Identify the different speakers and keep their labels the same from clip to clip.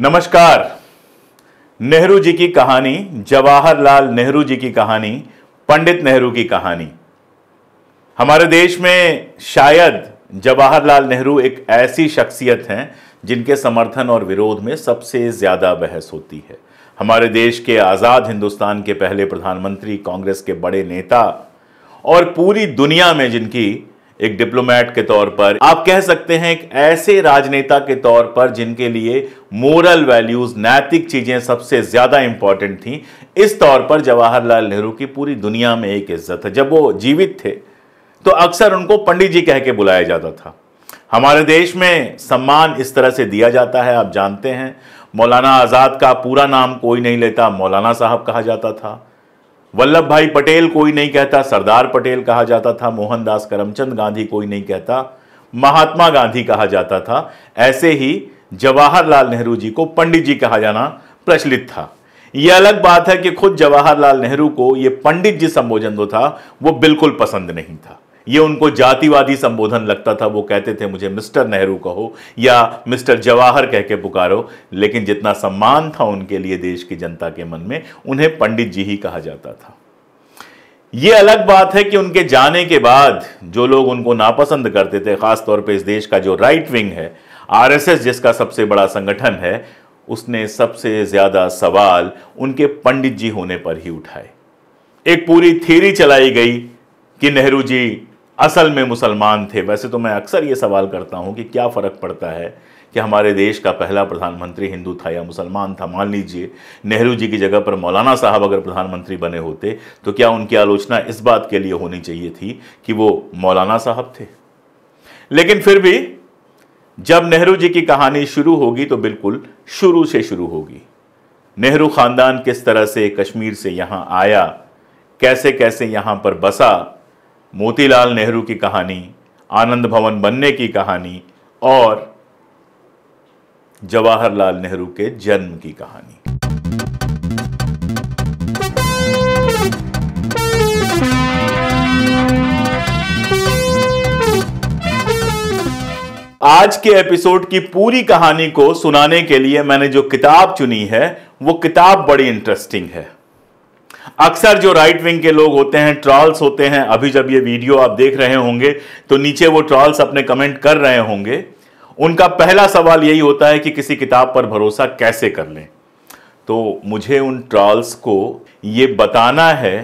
Speaker 1: नमस्कार नेहरू जी की कहानी जवाहरलाल नेहरू जी की कहानी पंडित नेहरू की कहानी हमारे देश में शायद जवाहरलाल नेहरू एक ऐसी शख्सियत हैं जिनके समर्थन और विरोध में सबसे ज़्यादा बहस होती है हमारे देश के आज़ाद हिंदुस्तान के पहले प्रधानमंत्री कांग्रेस के बड़े नेता और पूरी दुनिया में जिनकी एक डिप्लोमेट के तौर पर आप कह सकते हैं एक ऐसे राजनेता के तौर पर जिनके लिए मोरल वैल्यूज नैतिक चीजें सबसे ज्यादा इंपॉर्टेंट थी इस तौर पर जवाहरलाल नेहरू की पूरी दुनिया में एक इज्जत है जब वो जीवित थे तो अक्सर उनको पंडित जी कह के बुलाया जाता था हमारे देश में सम्मान इस तरह से दिया जाता है आप जानते हैं मौलाना आज़ाद का पूरा नाम कोई नहीं लेता मौलाना साहब कहा जाता था वल्लभ भाई पटेल कोई नहीं कहता सरदार पटेल कहा जाता था मोहनदास करमचंद गांधी कोई नहीं कहता महात्मा गांधी कहा जाता था ऐसे ही जवाहरलाल नेहरू जी को पंडित जी कहा जाना प्रचलित था यह अलग बात है कि खुद जवाहरलाल नेहरू को यह पंडित जी संबोधन जो था वो बिल्कुल पसंद नहीं था ये उनको जातिवादी संबोधन लगता था वो कहते थे मुझे मिस्टर नेहरू कहो या मिस्टर जवाहर कह के पुकारो लेकिन जितना सम्मान था उनके लिए देश की जनता के मन में उन्हें पंडित जी ही कहा जाता था ये अलग बात है कि उनके जाने के बाद जो लोग उनको नापसंद करते थे खासतौर पर इस देश का जो राइट विंग है आरएसएस जिसका सबसे बड़ा संगठन है उसने सबसे ज़्यादा सवाल उनके पंडित जी होने पर ही उठाए एक पूरी थीरी चलाई गई कि नेहरू जी असल में मुसलमान थे वैसे तो मैं अक्सर ये सवाल करता हूँ कि क्या फ़र्क पड़ता है कि हमारे देश का पहला प्रधानमंत्री हिंदू था या मुसलमान था मान लीजिए नेहरू जी की जगह पर मौलाना साहब अगर प्रधानमंत्री बने होते तो क्या उनकी आलोचना इस बात के लिए होनी चाहिए थी कि वो मौलाना साहब थे लेकिन फिर भी जब नेहरू जी की कहानी शुरू होगी तो बिल्कुल शुरू से शुरू होगी नेहरू ख़ानदान किस तरह से कश्मीर से यहाँ आया कैसे कैसे यहाँ पर बसा मोतीलाल नेहरू की कहानी आनंद भवन बनने की कहानी और जवाहरलाल नेहरू के जन्म की कहानी आज के एपिसोड की पूरी कहानी को सुनाने के लिए मैंने जो किताब चुनी है वो किताब बड़ी इंटरेस्टिंग है अक्सर जो राइट विंग के लोग होते हैं ट्रॉल्स होते हैं अभी जब ये वीडियो आप देख रहे होंगे तो नीचे वो ट्रॉल्स अपने कमेंट कर रहे होंगे उनका पहला सवाल यही होता है कि किसी किताब पर भरोसा कैसे कर लें तो मुझे उन ट्रॉल्स को ये बताना है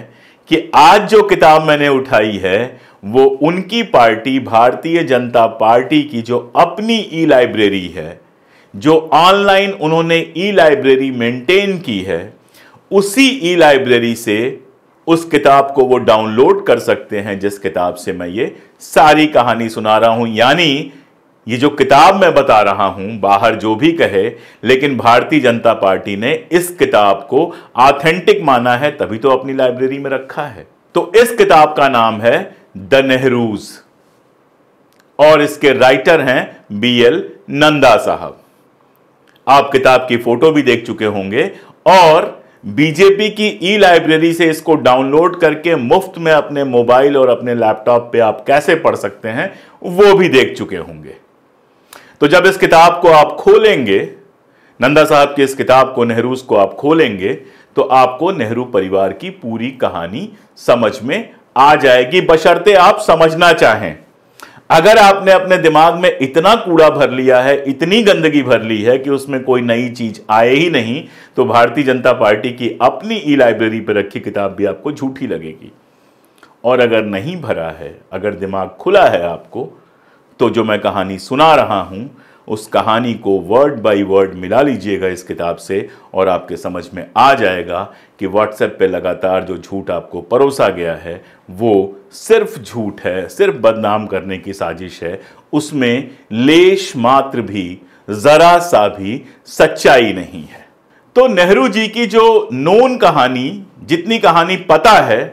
Speaker 1: कि आज जो किताब मैंने उठाई है वो उनकी पार्टी भारतीय जनता पार्टी की जो अपनी ई लाइब्रेरी है जो ऑनलाइन उन्होंने ई लाइब्रेरी मेंटेन की है उसी ई लाइब्रेरी से उस किताब को वो डाउनलोड कर सकते हैं जिस किताब से मैं ये सारी कहानी सुना रहा हूं यानी ये जो किताब मैं बता रहा हूं बाहर जो भी कहे लेकिन भारतीय जनता पार्टी ने इस किताब को ऑथेंटिक माना है तभी तो अपनी लाइब्रेरी में रखा है तो इस किताब का नाम है द नेहरूज और इसके राइटर हैं बी एल नंदा साहब आप किताब की फोटो भी देख चुके होंगे और बीजेपी की ई लाइब्रेरी से इसको डाउनलोड करके मुफ्त में अपने मोबाइल और अपने लैपटॉप पे आप कैसे पढ़ सकते हैं वो भी देख चुके होंगे तो जब इस किताब को आप खोलेंगे नंदा साहब की इस किताब को नेहरूज को आप खोलेंगे तो आपको नेहरू परिवार की पूरी कहानी समझ में आ जाएगी बशर्ते आप समझना चाहें अगर आपने अपने दिमाग में इतना कूड़ा भर लिया है इतनी गंदगी भर ली है कि उसमें कोई नई चीज आए ही नहीं तो भारतीय जनता पार्टी की अपनी ई लाइब्रेरी पर रखी किताब भी आपको झूठी लगेगी और अगर नहीं भरा है अगर दिमाग खुला है आपको तो जो मैं कहानी सुना रहा हूं उस कहानी को वर्ड बाय वर्ड मिला लीजिएगा इस किताब से और आपके समझ में आ जाएगा कि व्हाट्सएप पे लगातार जो झूठ आपको परोसा गया है वो सिर्फ झूठ है सिर्फ बदनाम करने की साजिश है उसमें लेश मात्र भी ज़रा सा भी सच्चाई नहीं है तो नेहरू जी की जो नोन कहानी जितनी कहानी पता है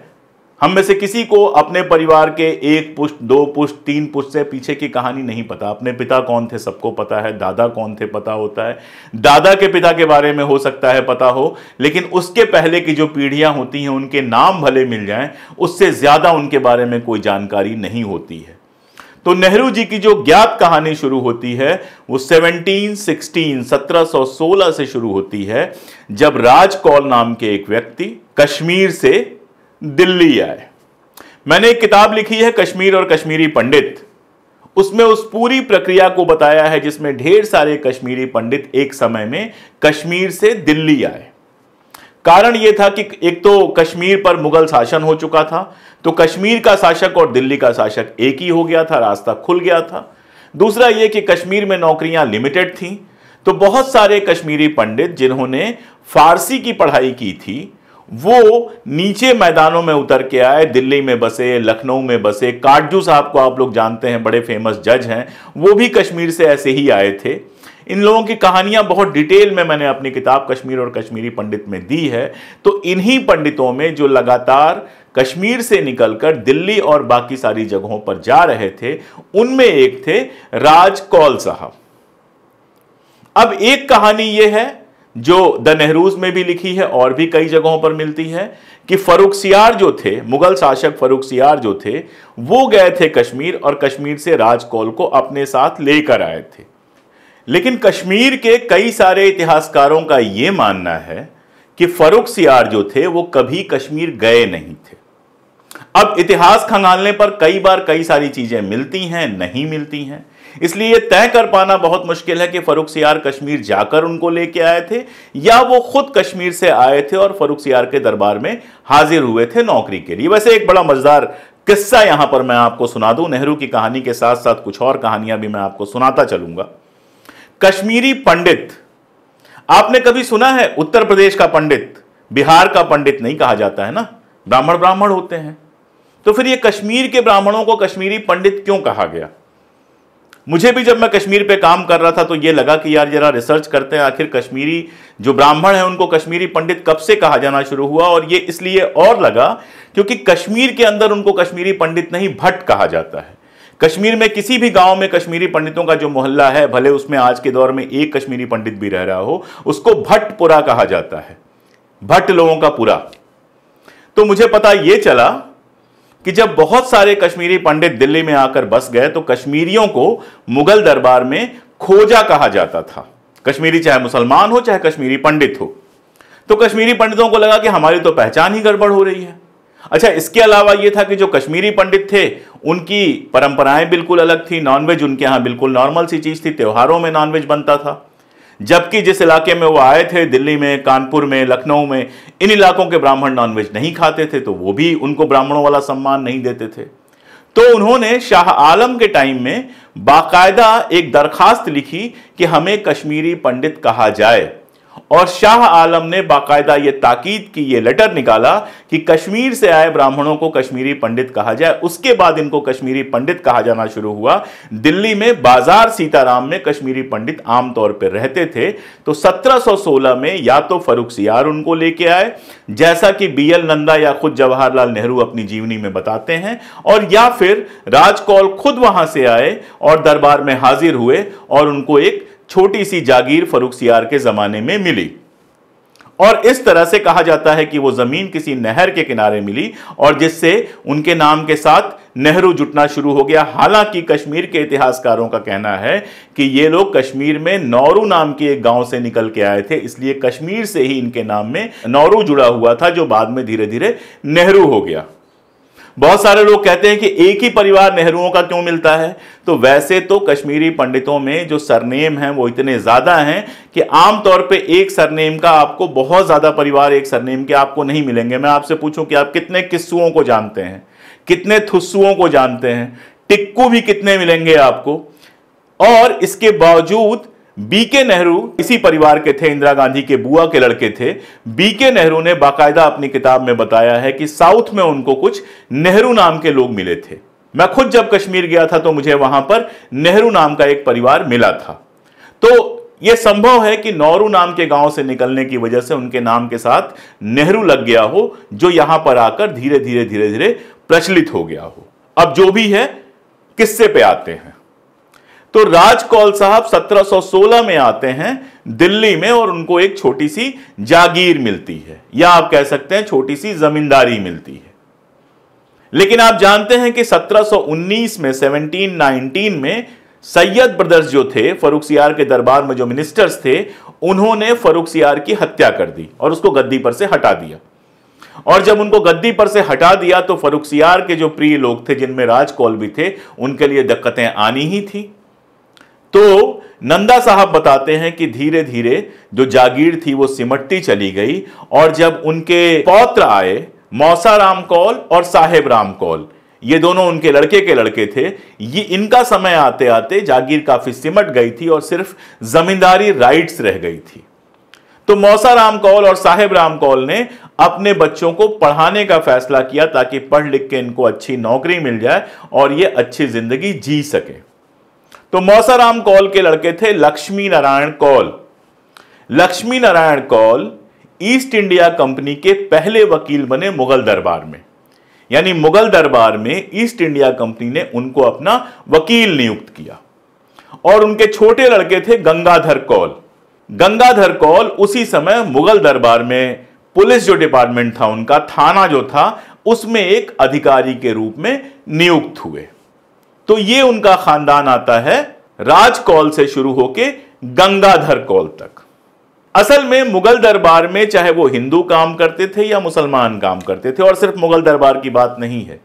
Speaker 1: हम में से किसी को अपने परिवार के एक पुष्ट दो पुष्ट तीन पुष्ट से पीछे की कहानी नहीं पता अपने पिता कौन थे सबको पता है दादा कौन थे पता होता है दादा के पिता के बारे में हो सकता है पता हो लेकिन उसके पहले की जो पीढ़ियां होती हैं उनके नाम भले मिल जाएं उससे ज़्यादा उनके बारे में कोई जानकारी नहीं होती है तो नेहरू जी की जो ज्ञात कहानी शुरू होती है वो 1716 1716 से शुरू होती है जब राज कौल नाम के एक व्यक्ति कश्मीर से दिल्ली आए मैंने एक किताब लिखी है कश्मीर और कश्मीरी पंडित उसमें उस पूरी प्रक्रिया को बताया है जिसमें ढेर सारे कश्मीरी पंडित एक समय में कश्मीर से दिल्ली आए कारण यह था कि एक तो कश्मीर पर मुगल शासन हो चुका था तो कश्मीर का शासक और दिल्ली का शासक एक ही हो गया था रास्ता खुल गया था दूसरा ये कि कश्मीर में नौकरियां लिमिटेड थीं तो बहुत सारे कश्मीरी पंडित जिन्होंने फारसी की पढ़ाई की थी वो नीचे मैदानों में उतर के आए दिल्ली में बसे लखनऊ में बसे काटजू साहब को आप लोग जानते हैं बड़े फेमस जज हैं वो भी कश्मीर से ऐसे ही आए थे इन लोगों की कहानियां बहुत डिटेल में मैंने अपनी किताब कश्मीर और कश्मीरी पंडित में दी है तो इन्हीं पंडितों में जो लगातार कश्मीर से निकलकर दिल्ली और बाकी सारी जगहों पर जा रहे थे उनमें एक थे राज कौल साहब अब एक कहानी यह है जो द नेहरूज में भी लिखी है और भी कई जगहों पर मिलती है कि फरूख सियार जो थे मुगल शासक फरूख सियार जो थे वो गए थे कश्मीर और कश्मीर से राजकौल को अपने साथ लेकर आए थे लेकिन कश्मीर के कई सारे इतिहासकारों का ये मानना है कि फरूख सियार जो थे वो कभी कश्मीर गए नहीं थे अब इतिहास खंगालने पर कई बार कई सारी चीजें मिलती हैं नहीं मिलती हैं इसलिए तय कर पाना बहुत मुश्किल है कि फरूख सियार कश्मीर जाकर उनको लेके आए थे या वो खुद कश्मीर से आए थे और फरूख सियार के दरबार में हाजिर हुए थे नौकरी के लिए वैसे एक बड़ा मजेदार किस्सा यहां पर मैं आपको सुना दूं नेहरू की कहानी के साथ साथ कुछ और कहानियां भी मैं आपको सुनाता चलूंगा कश्मीरी पंडित आपने कभी सुना है उत्तर प्रदेश का पंडित बिहार का पंडित नहीं कहा जाता है ना ब्राह्मण ब्राह्मण होते हैं तो फिर ये कश्मीर के ब्राह्मणों को कश्मीरी पंडित क्यों कहा गया मुझे भी जब मैं कश्मीर पे काम कर रहा था तो ये लगा कि यार जरा रिसर्च करते हैं आखिर कश्मीरी जो ब्राह्मण है उनको कश्मीरी पंडित कब से कहा जाना शुरू हुआ और ये इसलिए और लगा क्योंकि कश्मीर के अंदर उनको कश्मीरी पंडित नहीं भट्ट कहा जाता है कश्मीर में किसी भी गांव में कश्मीरी पंडितों का जो मोहल्ला है भले उसमें आज के दौर में एक कश्मीरी पंडित भी रह रहा हो उसको भट्टपुरा कहा जाता है भट्ट लोगों का पूरा तो मुझे पता ये चला कि जब बहुत सारे कश्मीरी पंडित दिल्ली में आकर बस गए तो कश्मीरियों को मुगल दरबार में खोजा कहा जाता था कश्मीरी चाहे मुसलमान हो चाहे कश्मीरी पंडित हो तो कश्मीरी पंडितों को लगा कि हमारी तो पहचान ही गड़बड़ हो रही है अच्छा इसके अलावा ये था कि जो कश्मीरी पंडित थे उनकी परंपराएं बिल्कुल अलग थी नॉनवेज उनके यहाँ बिल्कुल नॉर्मल सी चीज़ थी त्योहारों में नॉनवेज बनता था जबकि जिस इलाके में वो आए थे दिल्ली में कानपुर में लखनऊ में इन इलाकों के ब्राह्मण नॉनवेज नहीं खाते थे तो वो भी उनको ब्राह्मणों वाला सम्मान नहीं देते थे तो उन्होंने शाह आलम के टाइम में बाकायदा एक दरखास्त लिखी कि हमें कश्मीरी पंडित कहा जाए और शाह आलम ने बाकायदा ये ताकीद की ये लेटर निकाला कि कश्मीर से आए ब्राह्मणों को कश्मीरी पंडित कहा जाए उसके बाद इनको कश्मीरी पंडित कहा जाना शुरू हुआ दिल्ली में बाजार सीताराम में कश्मीरी पंडित आमतौर पर रहते थे तो 1716 में या तो फरूख सियार उनको लेके आए जैसा कि बी एल नंदा या खुद जवाहरलाल नेहरू अपनी जीवनी में बताते हैं और या फिर राजकौल खुद वहां से आए और दरबार में हाजिर हुए और उनको एक छोटी सी जागीर फरूख सियार के ज़माने में मिली और इस तरह से कहा जाता है कि वो ज़मीन किसी नहर के किनारे मिली और जिससे उनके नाम के साथ नेहरू जुटना शुरू हो गया हालांकि कश्मीर के इतिहासकारों का कहना है कि ये लोग कश्मीर में नौरू नाम के एक गांव से निकल के आए थे इसलिए कश्मीर से ही इनके नाम में नौरू जुड़ा हुआ था जो बाद में धीरे धीरे नेहरू हो गया बहुत सारे लोग कहते हैं कि एक ही परिवार नेहरुओं का क्यों मिलता है तो वैसे तो कश्मीरी पंडितों में जो सरनेम हैं वो इतने ज़्यादा हैं कि आमतौर पे एक सरनेम का आपको बहुत ज़्यादा परिवार एक सरनेम के आपको नहीं मिलेंगे मैं आपसे पूछूं कि आप कितने किस्सुओं को जानते हैं कितने थुस्सुओं को जानते हैं टिक्कू भी कितने मिलेंगे आपको और इसके बावजूद बीके नेहरू इसी परिवार के थे इंदिरा गांधी के बुआ के लड़के थे बीके नेहरू ने बाकायदा अपनी किताब में बताया है कि साउथ में उनको कुछ नेहरू नाम के लोग मिले थे मैं खुद जब कश्मीर गया था तो मुझे वहां पर नेहरू नाम का एक परिवार मिला था तो यह संभव है कि नौरू नाम के गांव से निकलने की वजह से उनके नाम के साथ नेहरू लग गया हो जो यहां पर आकर धीरे धीरे धीरे धीरे प्रचलित हो गया हो अब जो भी है किससे पे आते हैं तो राज कौल साहब 1716 में आते हैं दिल्ली में और उनको एक छोटी सी जागीर मिलती है या आप कह सकते हैं छोटी सी जमींदारी मिलती है लेकिन आप जानते हैं कि 1719 में 1719 में सैयद ब्रदर्स जो थे फरूख सियार के दरबार में जो मिनिस्टर्स थे उन्होंने फरूख सियार की हत्या कर दी और उसको गद्दी पर से हटा दिया और जब उनको गद्दी पर से हटा दिया तो फरूख सियार के जो प्रिय लोग थे जिनमें राजकौल भी थे उनके लिए दिक्कतें आनी ही थी तो नंदा साहब बताते हैं कि धीरे धीरे जो जागीर थी वो सिमटती चली गई और जब उनके पौत्र आए मौसा राम कौल और साहेब राम कौल ये दोनों उनके लड़के के लड़के थे ये इनका समय आते आते जागीर काफी सिमट गई थी और सिर्फ जमींदारी राइट्स रह गई थी तो मौसा राम कौल और साहेब राम कौल ने अपने बच्चों को पढ़ाने का फैसला किया ताकि पढ़ लिख के इनको अच्छी नौकरी मिल जाए और ये अच्छी जिंदगी जी सके तो मौसाराम कौल के लड़के थे Lakshmi Narayan Kaul Lakshmi Narayan Kaul East India Company के पहले वकील बने मुगल दरबार में यानी मुगल दरबार में ईस्ट इंडिया कंपनी ने उनको अपना वकील नियुक्त किया और उनके छोटे लड़के थे गंगाधर कौल गंगाधर कौल उसी समय मुगल दरबार में पुलिस जो डिपार्टमेंट था उनका थाना जो था उसमें एक अधिकारी के रूप में नियुक्त हुए तो ये उनका खानदान आता है राजकौल से शुरू होके गंगाधर कौल तक असल में मुगल दरबार में चाहे वो हिंदू काम करते थे या मुसलमान काम करते थे और सिर्फ मुगल दरबार की बात नहीं है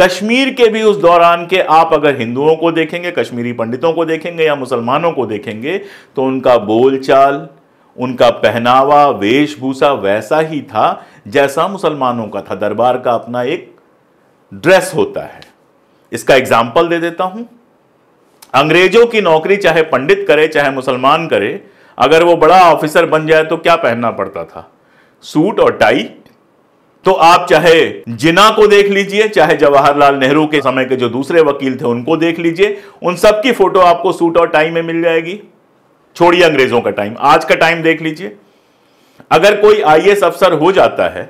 Speaker 1: कश्मीर के भी उस दौरान के आप अगर हिंदुओं को देखेंगे कश्मीरी पंडितों को देखेंगे या मुसलमानों को देखेंगे तो उनका बोलचाल उनका पहनावा वेशभूषा वैसा ही था जैसा मुसलमानों का था दरबार का अपना एक ड्रेस होता है इसका एग्जाम्पल दे देता हूं अंग्रेजों की नौकरी चाहे पंडित करे चाहे मुसलमान करे अगर वो बड़ा ऑफिसर बन जाए तो क्या पहनना पड़ता था सूट और टाई तो आप चाहे जिना को देख लीजिए चाहे जवाहरलाल नेहरू के समय के जो दूसरे वकील थे उनको देख लीजिए उन सब की फोटो आपको सूट और टाई में मिल जाएगी छोड़िए अंग्रेजों का टाइम आज का टाइम देख लीजिए अगर कोई आईएएस अफसर हो जाता है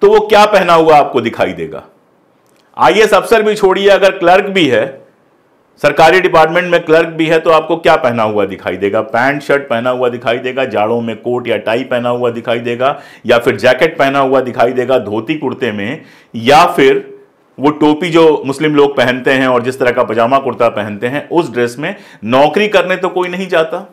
Speaker 1: तो वो क्या पहना हुआ आपको दिखाई देगा आई अफसर भी छोड़िए अगर क्लर्क भी है सरकारी डिपार्टमेंट में क्लर्क भी है तो आपको क्या पहना हुआ दिखाई देगा पैंट शर्ट पहना हुआ दिखाई देगा जाड़ों में कोट या टाई पहना हुआ दिखाई देगा या फिर जैकेट पहना हुआ दिखाई देगा धोती कुर्ते में या फिर वो टोपी जो मुस्लिम लोग पहनते हैं और जिस तरह का पजामा कुर्ता पहनते हैं उस ड्रेस में नौकरी करने तो कोई नहीं जाता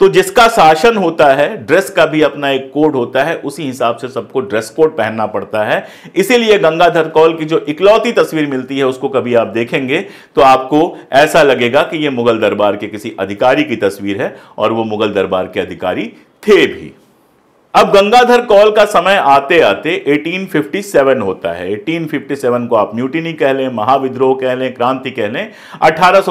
Speaker 1: तो जिसका शासन होता है ड्रेस का भी अपना एक कोड होता है उसी हिसाब से सबको ड्रेस कोड पहनना पड़ता है इसीलिए गंगाधर कौल की जो इकलौती तस्वीर मिलती है उसको कभी आप देखेंगे तो आपको ऐसा लगेगा कि ये मुगल दरबार के किसी अधिकारी की तस्वीर है और वो मुगल दरबार के अधिकारी थे भी अब गंगाधर कॉल का समय आते आते 1857 होता है 1857 को आप म्यूटिनी कह लें महाविद्रोह कह लें क्रांति कह लें अठारह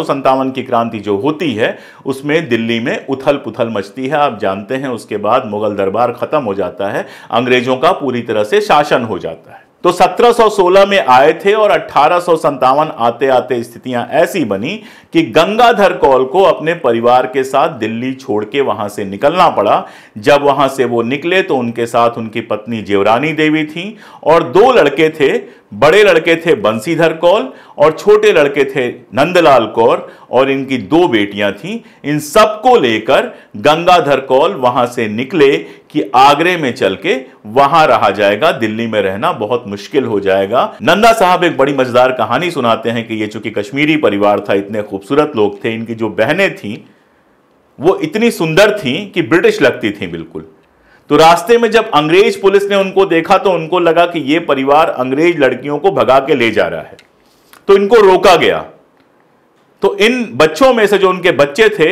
Speaker 1: की क्रांति जो होती है उसमें दिल्ली में उथल पुथल मचती है आप जानते हैं उसके बाद मुगल दरबार खत्म हो जाता है अंग्रेजों का पूरी तरह से शासन हो जाता है तो 1716 में आए थे और अठारह आते आते स्थितियां ऐसी बनी कि गंगाधर कौल को अपने परिवार के साथ दिल्ली छोड़ के वहां से निकलना पड़ा जब वहां से वो निकले तो उनके साथ उनकी पत्नी जेवरानी देवी थी और दो लड़के थे बड़े लड़के थे बंसीधर कौल और छोटे लड़के थे नंदलाल कौर और इनकी दो बेटियां थीं इन सबको लेकर गंगाधर कौल वहां से निकले कि आगरे में चल के वहां रहा जाएगा दिल्ली में रहना बहुत मुश्किल हो जाएगा नंदा साहब एक बड़ी मजेदार कहानी सुनाते हैं कि ये चूंकि कश्मीरी परिवार था इतने खूबसूरत लोग थे इनकी जो बहनें थीं वो इतनी सुंदर थीं कि ब्रिटिश लगती थीं बिल्कुल तो रास्ते में जब अंग्रेज पुलिस ने उनको देखा तो उनको लगा कि यह परिवार अंग्रेज लड़कियों को भगा के ले जा रहा है तो इनको रोका गया तो इन बच्चों में से जो उनके बच्चे थे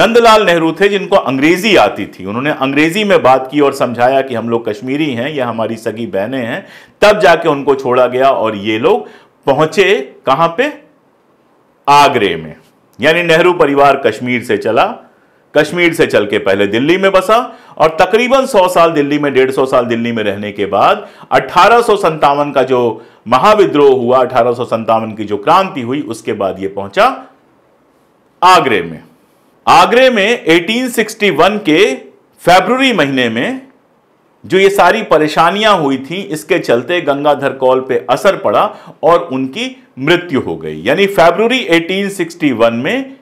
Speaker 1: नंदलाल नेहरू थे जिनको अंग्रेजी आती थी उन्होंने अंग्रेजी में बात की और समझाया कि हम लोग कश्मीरी हैं या हमारी सगी बहनें हैं तब जाके उनको छोड़ा गया और ये लोग पहुंचे कहां पे आगरे में यानी नेहरू परिवार कश्मीर से चला कश्मीर से चल के पहले दिल्ली में बसा और तकरीबन 100 साल दिल्ली में डेढ़ सौ साल दिल्ली में रहने के बाद अठारह का जो महाविद्रोह हुआ अठारह की जो क्रांति हुई उसके बाद यह पहुंचा आगरे में आगरे में 1861 के फरवरी महीने में जो ये सारी परेशानियां हुई थी इसके चलते गंगाधर कौल पे असर पड़ा और उनकी मृत्यु हो गई यानी फरवरी 1861 में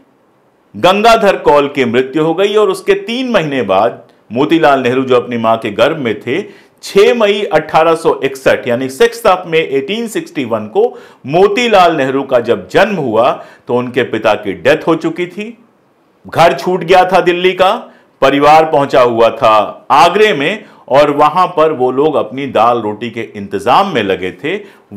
Speaker 1: गंगाधर कौल की मृत्यु हो गई और उसके तीन महीने बाद मोतीलाल नेहरू जो अपनी मां के गर्भ में थे 6 मई 1861 यानी सिक्स ऑफ में 1861 को मोतीलाल नेहरू का जब जन्म हुआ तो उनके पिता की डेथ हो चुकी थी घर छूट गया था दिल्ली का परिवार पहुंचा हुआ था आगरे में और वहां पर वो लोग अपनी दाल रोटी के इंतजाम में लगे थे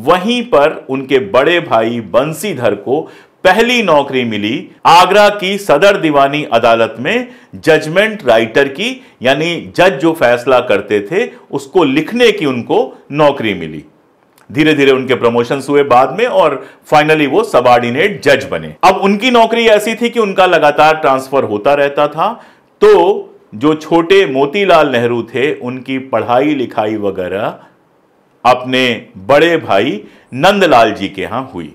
Speaker 1: वहीं पर उनके बड़े भाई बंसीधर को पहली नौकरी मिली आगरा की सदर दीवानी अदालत में जजमेंट राइटर की यानी जज जो फैसला करते थे उसको लिखने की उनको नौकरी मिली धीरे धीरे उनके प्रमोशंस हुए बाद में और फाइनली वो सबॉर्डिनेट जज बने अब उनकी नौकरी ऐसी थी कि उनका लगातार ट्रांसफर होता रहता था तो जो छोटे मोतीलाल नेहरू थे उनकी पढ़ाई लिखाई वगैरह अपने बड़े भाई नंदलाल जी के यहां हुई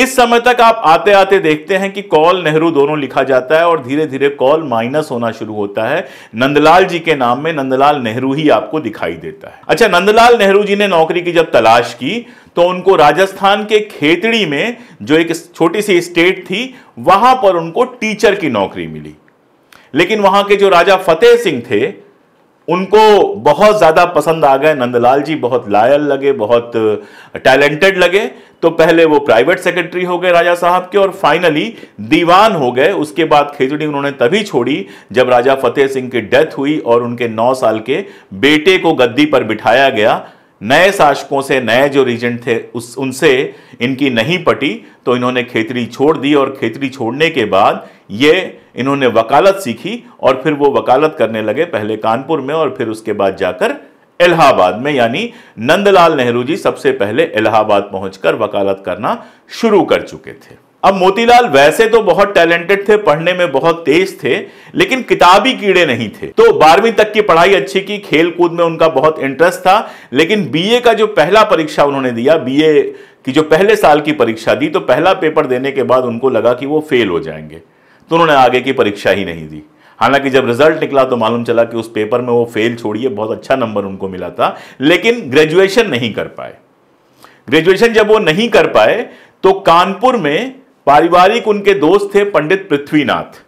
Speaker 1: इस समय तक आप आते आते देखते हैं कि कॉल नेहरू दोनों लिखा जाता है और धीरे धीरे कॉल माइनस होना शुरू होता है नंदलाल जी के नाम में नंदलाल नेहरू ही आपको दिखाई देता है अच्छा नंदलाल नेहरू जी ने नौकरी की जब तलाश की तो उनको राजस्थान के खेतड़ी में जो एक छोटी सी स्टेट थी वहां पर उनको टीचर की नौकरी मिली लेकिन वहां के जो राजा फतेह सिंह थे उनको बहुत ज़्यादा पसंद आ गए नंदलाल जी बहुत लायल लगे बहुत टैलेंटेड लगे तो पहले वो प्राइवेट सेक्रेटरी हो गए राजा साहब के और फाइनली दीवान हो गए उसके बाद खेतड़ी उन्होंने तभी छोड़ी जब राजा फतेह सिंह की डेथ हुई और उनके नौ साल के बेटे को गद्दी पर बिठाया गया नए शासकों से नए जो रीजेंट थे उस उनसे इनकी नहीं पटी तो इन्होंने खेतरी छोड़ दी और खेतरी छोड़ने के बाद ये इन्होंने वकालत सीखी और फिर वो वकालत करने लगे पहले कानपुर में और फिर उसके बाद जाकर इलाहाबाद में यानी नंदलाल नेहरू जी सबसे पहले इलाहाबाद पहुंचकर वकालत करना शुरू कर चुके थे अब मोतीलाल वैसे तो बहुत टैलेंटेड थे पढ़ने में बहुत तेज थे लेकिन किताबी कीड़े नहीं थे तो बारहवीं तक की पढ़ाई अच्छी की खेल कूद में उनका बहुत इंटरेस्ट था लेकिन बीए का जो पहला परीक्षा उन्होंने दिया बीए की जो पहले साल की परीक्षा दी तो पहला पेपर देने के बाद उनको लगा कि वो फेल हो जाएंगे तो उन्होंने आगे की परीक्षा ही नहीं दी हालांकि जब रिजल्ट निकला तो मालूम चला कि उस पेपर में वो फेल छोड़िए बहुत अच्छा नंबर उनको मिला था लेकिन ग्रेजुएशन नहीं कर पाए ग्रेजुएशन जब वो नहीं कर पाए तो कानपुर में पारिवारिक उनके दोस्त थे पंडित पृथ्वीनाथ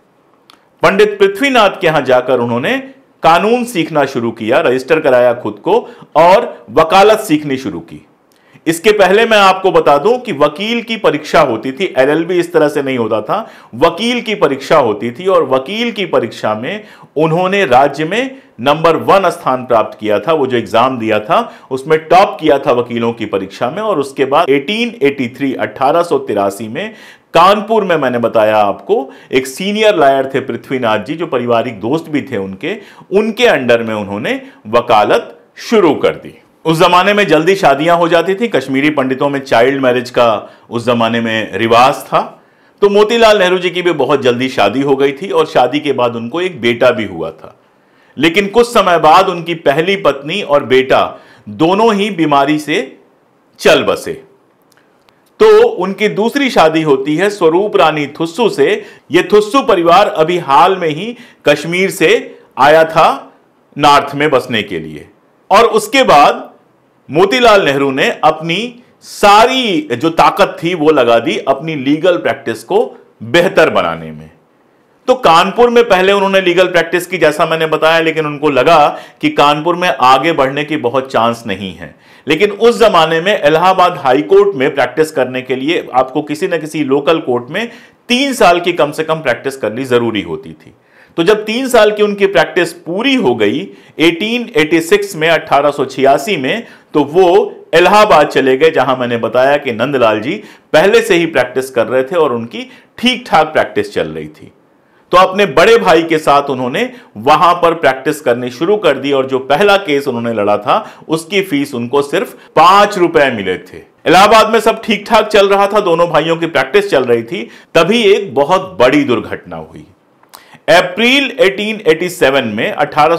Speaker 1: पंडित पृथ्वीनाथ के यहां जाकर उन्होंने कानून सीखना शुरू किया रजिस्टर कराया खुद को और वकालत सीखनी शुरू की इसके पहले मैं आपको बता दूं कि वकील की परीक्षा होती थी एलएलबी इस तरह से नहीं होता था वकील की परीक्षा होती थी और वकील की परीक्षा में उन्होंने राज्य में नंबर वन स्थान प्राप्त किया था वो जो एग्जाम दिया था उसमें टॉप किया था वकीलों की परीक्षा में और उसके बाद 1883 एटी में कानपुर में मैंने बताया आपको एक सीनियर लायर थे पृथ्वीनाथ जी जो पारिवारिक दोस्त भी थे उनके उनके अंडर में उन्होंने वकालत शुरू कर दी उस ज़माने में जल्दी शादियां हो जाती थी कश्मीरी पंडितों में चाइल्ड मैरिज का उस ज़माने में रिवाज था तो मोतीलाल नेहरू जी की भी बहुत जल्दी शादी हो गई थी और शादी के बाद उनको एक बेटा भी हुआ था लेकिन कुछ समय बाद उनकी पहली पत्नी और बेटा दोनों ही बीमारी से चल बसे तो उनकी दूसरी शादी होती है स्वरूप रानी थुस्सू से यह थुस्सू परिवार अभी हाल में ही कश्मीर से आया था नॉर्थ में बसने के लिए और उसके बाद मोतीलाल नेहरू ने अपनी सारी जो ताकत थी वो लगा दी अपनी लीगल प्रैक्टिस को बेहतर बनाने में तो कानपुर में पहले उन्होंने लीगल प्रैक्टिस की जैसा मैंने बताया लेकिन उनको लगा कि कानपुर में आगे बढ़ने की बहुत चांस नहीं है लेकिन उस जमाने में इलाहाबाद हाई कोर्ट में प्रैक्टिस करने के लिए आपको किसी न किसी लोकल कोर्ट में तीन साल की कम से कम प्रैक्टिस करनी जरूरी होती थी तो जब तीन साल की उनकी प्रैक्टिस पूरी हो गई 1886 में अठारह में तो वो इलाहाबाद चले गए जहां मैंने बताया कि नंदलाल जी पहले से ही प्रैक्टिस कर रहे थे और उनकी ठीक ठाक प्रैक्टिस चल रही थी तो अपने बड़े भाई के साथ उन्होंने वहां पर प्रैक्टिस करनी शुरू कर दी और जो पहला केस उन्होंने लड़ा था उसकी फीस उनको सिर्फ पांच रुपए मिले थे इलाहाबाद में सब ठीक ठाक चल रहा था दोनों भाइयों की प्रैक्टिस चल रही थी तभी एक बहुत बड़ी दुर्घटना हुई अप्रैल 1887 में अठारह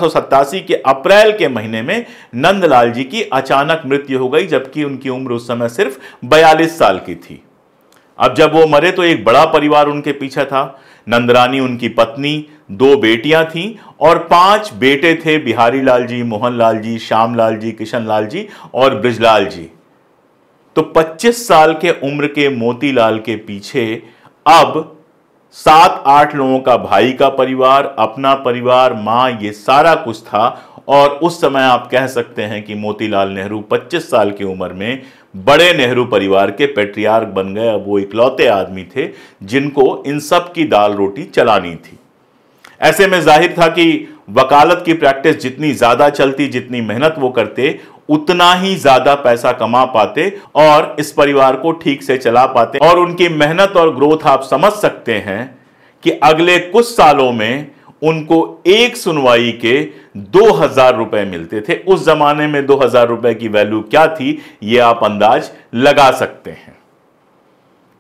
Speaker 1: के अप्रैल के महीने में नंदलाल जी की अचानक मृत्यु हो गई जबकि उनकी उम्र उस समय सिर्फ 42 साल की थी अब जब वो मरे तो एक बड़ा परिवार उनके पीछे था नंदरानी उनकी पत्नी दो बेटियां थीं और पांच बेटे थे बिहारी लाल जी मोहन लाल जी श्याम लाल जी किशन लाल जी और ब्रिजलाल जी तो 25 साल के उम्र के मोतीलाल के पीछे अब सात आठ लोगों का भाई का परिवार अपना परिवार माँ ये सारा कुछ था और उस समय आप कह सकते हैं कि मोतीलाल नेहरू 25 साल की उम्र में बड़े नेहरू परिवार के पेट्रियार्क बन गए अब वो इकलौते आदमी थे जिनको इन सब की दाल रोटी चलानी थी ऐसे में जाहिर था कि वकालत की प्रैक्टिस जितनी ज़्यादा चलती जितनी मेहनत वो करते उतना ही ज्यादा पैसा कमा पाते और इस परिवार को ठीक से चला पाते और उनकी मेहनत और ग्रोथ आप समझ सकते हैं कि अगले कुछ सालों में उनको एक सुनवाई के दो हजार रुपए मिलते थे उस जमाने में दो हजार रुपए की वैल्यू क्या थी ये आप अंदाज लगा सकते हैं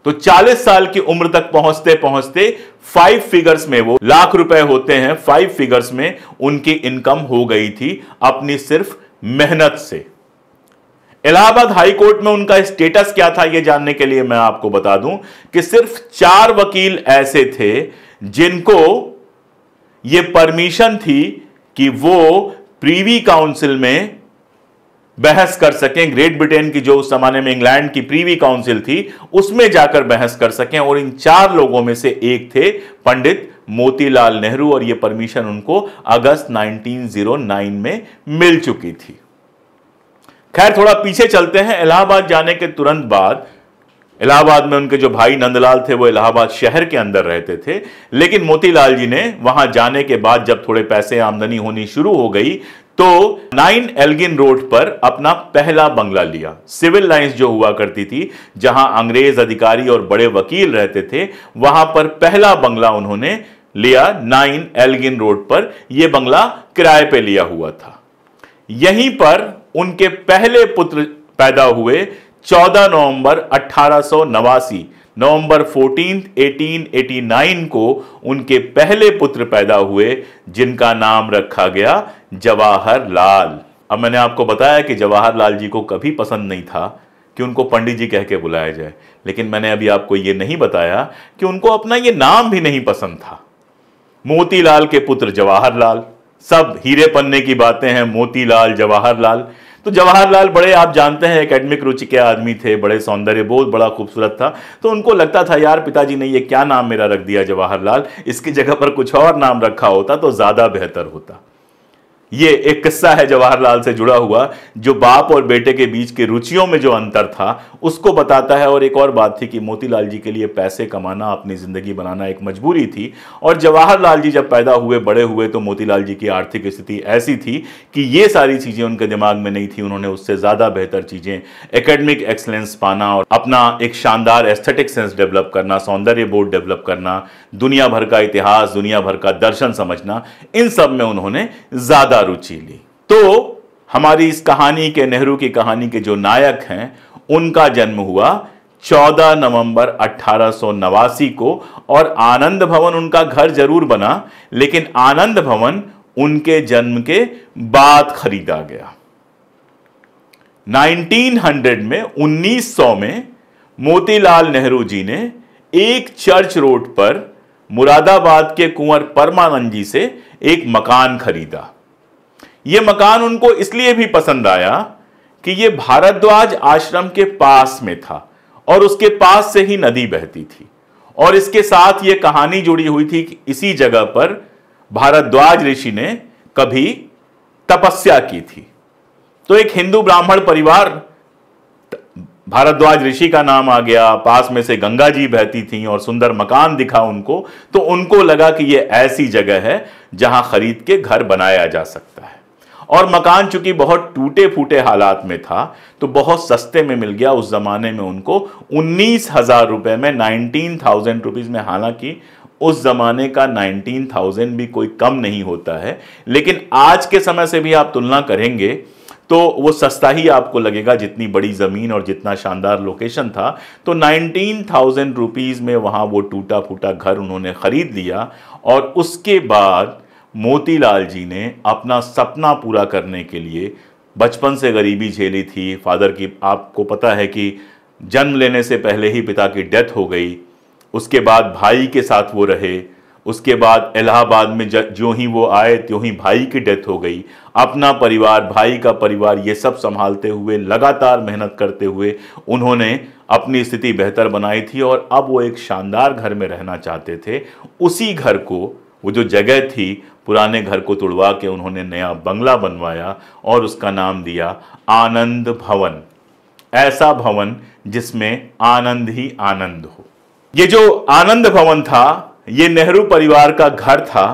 Speaker 1: तो 40 साल की उम्र तक पहुंचते पहुंचते फाइव फिगर्स में वो लाख रुपए होते हैं फाइव फिगर्स में उनकी इनकम हो गई थी अपनी सिर्फ मेहनत से इलाहाबाद हाई कोर्ट में उनका स्टेटस क्या था यह जानने के लिए मैं आपको बता दूं कि सिर्फ चार वकील ऐसे थे जिनको यह परमिशन थी कि वो प्रीवी काउंसिल में बहस कर सकें ग्रेट ब्रिटेन की जो उस जमाने में इंग्लैंड की प्रीवी काउंसिल थी उसमें जाकर बहस कर सकें और इन चार लोगों में से एक थे पंडित मोतीलाल नेहरू और ये परमिशन उनको अगस्त 1909 में मिल चुकी थी खैर थोड़ा पीछे चलते हैं इलाहाबाद जाने के तुरंत बाद इलाहाबाद में उनके जो भाई नंदलाल थे वो इलाहाबाद शहर के अंदर रहते थे लेकिन मोतीलाल जी ने वहां जाने के बाद जब थोड़े पैसे आमदनी होनी शुरू हो गई तो नाइन एल्गिन रोड पर अपना पहला बंगला लिया सिविल लाइंस जो हुआ करती थी जहां अंग्रेज अधिकारी और बड़े वकील रहते थे वहां पर पहला बंगला उन्होंने लिया नाइन एल्गिन रोड पर यह बंगला किराए पे लिया हुआ था यहीं पर उनके पहले पुत्र पैदा हुए 14 नवंबर अठारह नवंबर 14, 1889 को उनके पहले पुत्र पैदा हुए जिनका नाम रखा गया जवाहरलाल अब मैंने आपको बताया कि जवाहरलाल जी को कभी पसंद नहीं था कि उनको पंडित जी कह के बुलाया जाए लेकिन मैंने अभी आपको ये नहीं बताया कि उनको अपना ये नाम भी नहीं पसंद था मोतीलाल के पुत्र जवाहरलाल सब हीरे पन्ने की बातें हैं मोतीलाल जवाहरलाल तो जवाहरलाल बड़े आप जानते हैं एकेडमिक रुचि के आदमी थे बड़े सौंदर्य बोध बड़ा खूबसूरत था तो उनको लगता था यार पिताजी ने ये क्या नाम मेरा रख दिया जवाहरलाल इसकी जगह पर कुछ और नाम रखा होता तो ज़्यादा बेहतर होता ये एक किस्सा है जवाहरलाल से जुड़ा हुआ जो बाप और बेटे के बीच के रुचियों में जो अंतर था उसको बताता है और एक और बात थी कि मोतीलाल जी के लिए पैसे कमाना अपनी ज़िंदगी बनाना एक मजबूरी थी और जवाहरलाल जी जब पैदा हुए बड़े हुए तो मोतीलाल जी की आर्थिक स्थिति ऐसी थी कि ये सारी चीज़ें उनके दिमाग में नहीं थी उन्होंने उससे ज़्यादा बेहतर चीज़ें एकेडमिक एक्सलेंस पाना और अपना एक शानदार एस्थेटिक सेंस डेवलप करना सौंदर्य बोर्ड डेवलप करना दुनिया भर का इतिहास दुनिया भर का दर्शन समझना इन सब में उन्होंने ज़्यादा रुचि ली तो हमारी इस कहानी के नेहरू की कहानी के जो नायक हैं उनका जन्म हुआ 14 नवंबर अठारह को और आनंद भवन उनका घर जरूर बना लेकिन आनंद भवन उनके जन्म के बाद खरीदा गया 1900 में 1900 में मोतीलाल नेहरू जी ने एक चर्च रोड पर मुरादाबाद के कुंवर परमानंद जी से एक मकान खरीदा ये मकान उनको इसलिए भी पसंद आया कि ये भारद्वाज आश्रम के पास में था और उसके पास से ही नदी बहती थी और इसके साथ ये कहानी जुड़ी हुई थी कि इसी जगह पर भारद्वाज ऋषि ने कभी तपस्या की थी तो एक हिंदू ब्राह्मण परिवार भारद्वाज ऋषि का नाम आ गया पास में से गंगा जी बहती थी और सुंदर मकान दिखा उनको तो उनको लगा कि ये ऐसी जगह है जहां खरीद के घर बनाया जा सकता है और मकान चूंकि बहुत टूटे फूटे हालात में था तो बहुत सस्ते में मिल गया उस ज़माने में उनको उन्नीस हज़ार रुपये में नाइनटीन थाउजेंड रुपीज़ में हालांकि उस ज़माने का नाइनटीन थाउजेंड भी कोई कम नहीं होता है लेकिन आज के समय से भी आप तुलना करेंगे तो वो सस्ता ही आपको लगेगा जितनी बड़ी ज़मीन और जितना शानदार लोकेशन था तो नाइनटीन थाउजेंड रुपीज़ में वहाँ वो टूटा फूटा घर उन्होंने ख़रीद लिया और उसके बाद मोतीलाल जी ने अपना सपना पूरा करने के लिए बचपन से गरीबी झेली थी फादर की आपको पता है कि जन्म लेने से पहले ही पिता की डेथ हो गई उसके बाद भाई के साथ वो रहे उसके बाद इलाहाबाद में जो ही वो आए त्यों ही भाई की डेथ हो गई अपना परिवार भाई का परिवार ये सब संभालते हुए लगातार मेहनत करते हुए उन्होंने अपनी स्थिति बेहतर बनाई थी और अब वो एक शानदार घर में रहना चाहते थे उसी घर को वो जो जगह थी पुराने घर को तुड़वा के उन्होंने नया बंगला बनवाया और उसका नाम दिया आनंद भवन ऐसा भवन जिसमें आनंद ही आनंद हो ये जो आनंद भवन था ये नेहरू परिवार का घर था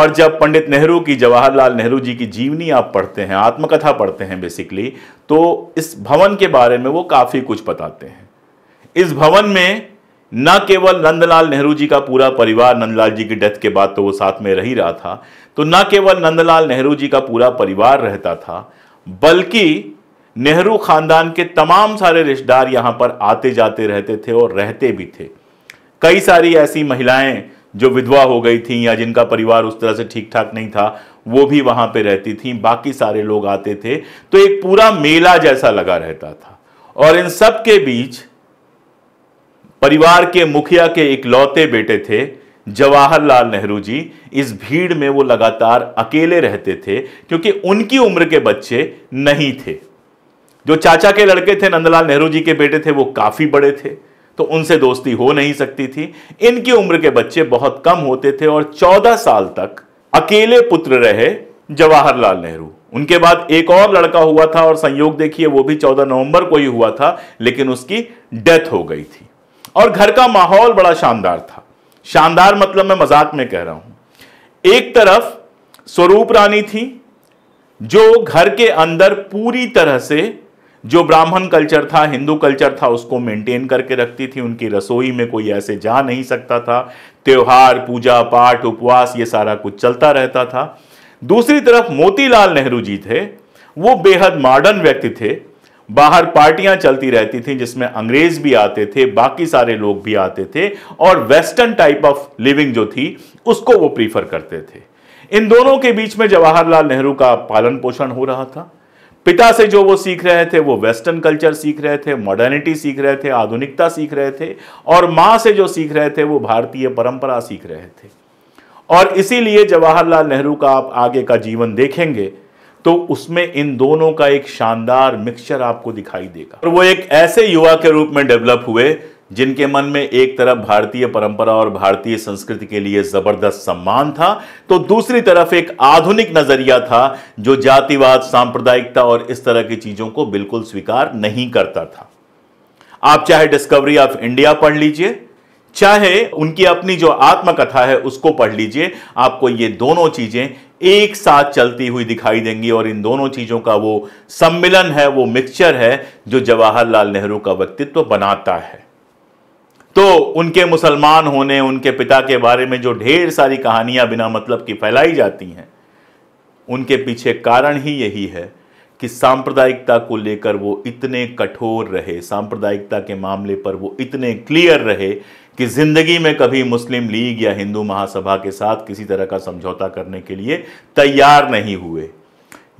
Speaker 1: और जब पंडित नेहरू की जवाहरलाल नेहरू जी की जीवनी आप पढ़ते हैं आत्मकथा पढ़ते हैं बेसिकली तो इस भवन के बारे में वो काफ़ी कुछ बताते हैं इस भवन में न केवल नंदलाल नेहरू जी का पूरा परिवार नंदलाल जी की डेथ के बाद तो वो साथ में रह ही रहा था तो न केवल नंदलाल नेहरू जी का पूरा परिवार रहता था बल्कि नेहरू खानदान के तमाम सारे रिश्तेदार यहाँ पर आते जाते रहते थे और रहते भी थे कई सारी ऐसी महिलाएं जो विधवा हो गई थी या जिनका परिवार उस तरह से ठीक ठाक नहीं था वो भी वहाँ पर रहती थी बाकी सारे लोग आते थे तो एक पूरा मेला जैसा लगा रहता था और इन सब के बीच परिवार के मुखिया के इकलौते बेटे थे जवाहरलाल नेहरू जी इस भीड़ में वो लगातार अकेले रहते थे क्योंकि उनकी उम्र के बच्चे नहीं थे जो चाचा के लड़के थे नंदलाल नेहरू जी के बेटे थे वो काफ़ी बड़े थे तो उनसे दोस्ती हो नहीं सकती थी इनकी उम्र के बच्चे बहुत कम होते थे और चौदह साल तक अकेले पुत्र रहे जवाहरलाल नेहरू उनके बाद एक और लड़का हुआ था और संयोग देखिए वो भी 14 नवंबर को ही हुआ था लेकिन उसकी डेथ हो गई थी और घर का माहौल बड़ा शानदार था शानदार मतलब मैं मजाक में कह रहा हूं एक तरफ स्वरूप रानी थी जो घर के अंदर पूरी तरह से जो ब्राह्मण कल्चर था हिंदू कल्चर था उसको मेंटेन करके रखती थी उनकी रसोई में कोई ऐसे जा नहीं सकता था त्यौहार पूजा पाठ उपवास ये सारा कुछ चलता रहता था दूसरी तरफ मोतीलाल नेहरू जी थे वो बेहद मॉडर्न व्यक्ति थे बाहर पार्टियां चलती रहती थी जिसमें अंग्रेज भी आते थे बाकी सारे लोग भी आते थे और वेस्टर्न टाइप ऑफ लिविंग जो थी उसको वो प्रीफर करते थे इन दोनों के बीच में जवाहरलाल नेहरू का पालन पोषण हो रहा था पिता से जो वो सीख रहे थे वो वेस्टर्न कल्चर सीख रहे थे मॉडर्निटी सीख रहे थे आधुनिकता सीख रहे थे और माँ से जो सीख रहे थे वो भारतीय परंपरा सीख रहे थे और इसीलिए जवाहरलाल नेहरू का आप आगे का जीवन देखेंगे तो उसमें इन दोनों का एक शानदार मिक्सचर आपको दिखाई देगा और वो एक ऐसे युवा के रूप में डेवलप हुए जिनके मन में एक तरफ भारतीय परंपरा और भारतीय संस्कृति के लिए जबरदस्त सम्मान था तो दूसरी तरफ एक आधुनिक नजरिया था जो जातिवाद सांप्रदायिकता और इस तरह की चीजों को बिल्कुल स्वीकार नहीं करता था आप चाहे डिस्कवरी ऑफ इंडिया पढ़ लीजिए चाहे उनकी अपनी जो आत्मकथा है उसको पढ़ लीजिए आपको ये दोनों चीजें एक साथ चलती हुई दिखाई देंगी और इन दोनों चीज़ों का वो सम्मिलन है वो मिक्सचर है जो जवाहरलाल नेहरू का व्यक्तित्व बनाता है तो उनके मुसलमान होने उनके पिता के बारे में जो ढेर सारी कहानियां बिना मतलब की फैलाई जाती हैं उनके पीछे कारण ही यही है कि सांप्रदायिकता को लेकर वो इतने कठोर रहे सांप्रदायिकता के मामले पर वो इतने क्लियर रहे कि जिंदगी में कभी मुस्लिम लीग या हिंदू महासभा के साथ किसी तरह का समझौता करने के लिए तैयार नहीं हुए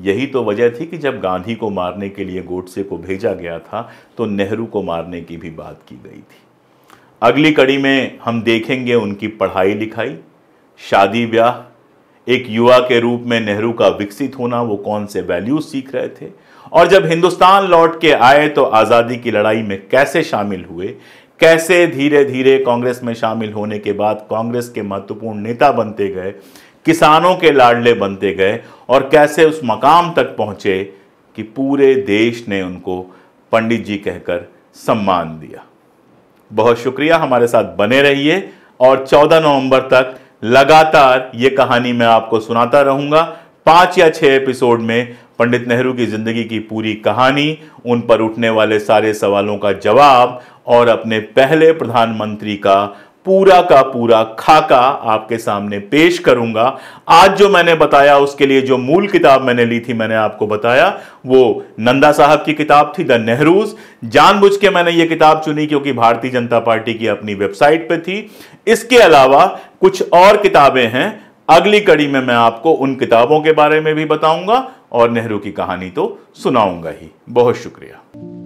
Speaker 1: यही तो वजह थी कि जब गांधी को मारने के लिए गोडसे को भेजा गया था तो नेहरू को मारने की भी बात की गई थी अगली कड़ी में हम देखेंगे उनकी पढ़ाई लिखाई शादी ब्याह एक युवा के रूप में नेहरू का विकसित होना वो कौन से वैल्यूज सीख रहे थे और जब हिंदुस्तान लौट के आए तो आज़ादी की लड़ाई में कैसे शामिल हुए कैसे धीरे धीरे कांग्रेस में शामिल होने के बाद कांग्रेस के महत्वपूर्ण नेता बनते गए किसानों के लाडले बनते गए और कैसे उस मकाम तक पहुंचे कि पूरे देश ने उनको पंडित जी कहकर सम्मान दिया बहुत शुक्रिया हमारे साथ बने रहिए और 14 नवंबर तक लगातार ये कहानी मैं आपको सुनाता रहूंगा पांच या छह एपिसोड में पंडित नेहरू की ज़िंदगी की पूरी कहानी उन पर उठने वाले सारे सवालों का जवाब और अपने पहले प्रधानमंत्री का पूरा का पूरा खाका आपके सामने पेश करूंगा आज जो मैंने बताया उसके लिए जो मूल किताब मैंने ली थी मैंने आपको बताया वो नंदा साहब की किताब थी द नेहरूज जानबूझ के मैंने ये किताब चुनी क्योंकि भारतीय जनता पार्टी की अपनी वेबसाइट पे थी इसके अलावा कुछ और किताबें हैं अगली कड़ी में मैं आपको उन किताबों के बारे में भी बताऊंगा और नेहरू की कहानी तो सुनाऊंगा ही बहुत शुक्रिया